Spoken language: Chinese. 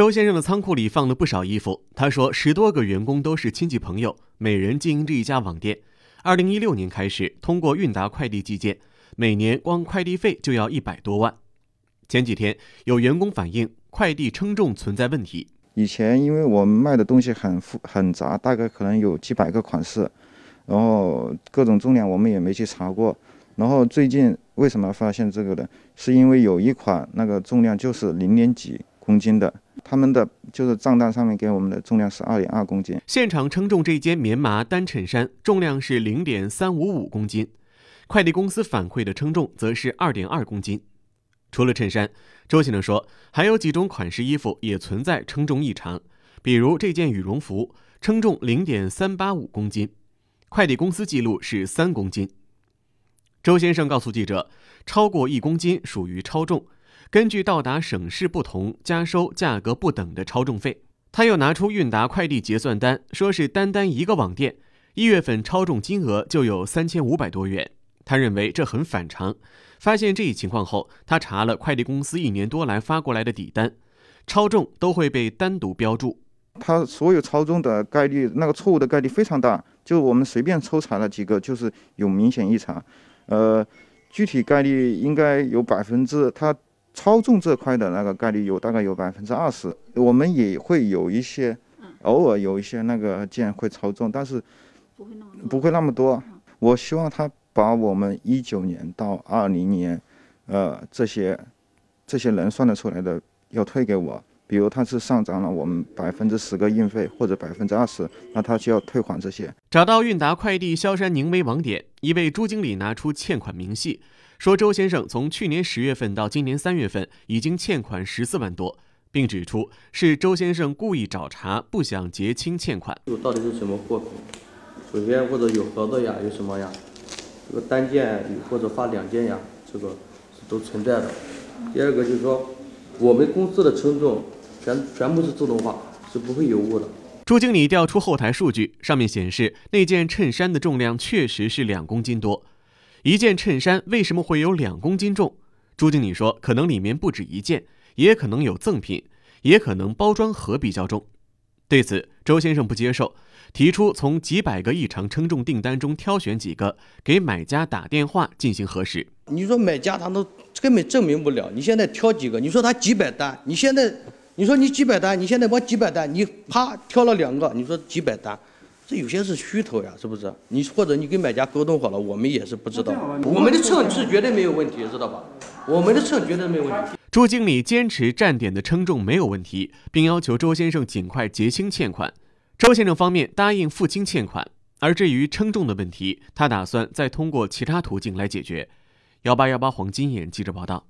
周先生的仓库里放了不少衣服。他说，十多个员工都是亲戚朋友，每人经营着一家网店。二零一六年开始，通过韵达快递寄件，每年光快递费就要一百多万。前几天有员工反映，快递称重存在问题。以前因为我们卖的东西很复很杂，大概可能有几百个款式，然后各种重量我们也没去查过。然后最近为什么发现这个呢？是因为有一款那个重量就是零点几。公斤的，他们的就是账单上面给我们的重量是二点二公斤。现场称重这件棉麻单衬衫重量是零点三五五公斤，快递公司反馈的称重则是二点二公斤。除了衬衫，周先生说还有几种款式衣服也存在称重异常，比如这件羽绒服称重零点三八五公斤，快递公司记录是三公斤。周先生告诉记者，超过一公斤属于超重。根据到达省市不同，加收价格不等的超重费。他又拿出韵达快递结算单，说是单单一个网店，一月份超重金额就有三千五百多元。他认为这很反常。发现这一情况后，他查了快递公司一年多来发过来的底单，超重都会被单独标注。他所有超重的概率，那个错误的概率非常大。就我们随便抽查了几个，就是有明显异常。呃，具体概率应该有百分之他。超重这块的那个概率有大概有百分之二十，我们也会有一些，偶尔有一些那个件会超重，但是不会那么多。我希望他把我们一九年到二零年，呃这些，这些能算得出来的要退给我。比如他是上涨了我们百分之十个运费或者百分之二十，那他就要退还这些。找到韵达快递萧山宁威网点，一位朱经理拿出欠款明细。说周先生从去年十月份到今年三月份已经欠款十四万多，并指出是周先生故意找茬，不想结清欠款。这到底是什么货品？首先，或者有盒子呀，有什么呀？这个单件或者发两件呀，这个都存在的。第二个就是说，我们公司的称重全全部是自动化，是不会有误的。朱经理调出后台数据，上面显示那件衬衫的重量确实是两公斤多。一件衬衫为什么会有两公斤重？朱经理说，可能里面不止一件，也可能有赠品，也可能包装盒比较重。对此，周先生不接受，提出从几百个异常称重订单中挑选几个，给买家打电话进行核实。你说买家他都根本证明不了，你现在挑几个？你说他几百单，你现在，你说你几百单，你现在我几百单，你啪挑了两个，你说几百单？这有些是虚头呀，是不是？你或者你跟买家沟通好了，我们也是不知道。我们的秤是绝对没有问题，知道吧？我们的秤绝对没有问题。朱经理坚持站点的称重没有问题，并要求周先生尽快结清欠款。周先生方面答应付清欠款，而至于称重的问题，他打算再通过其他途径来解决。幺八幺八黄金眼记者报道。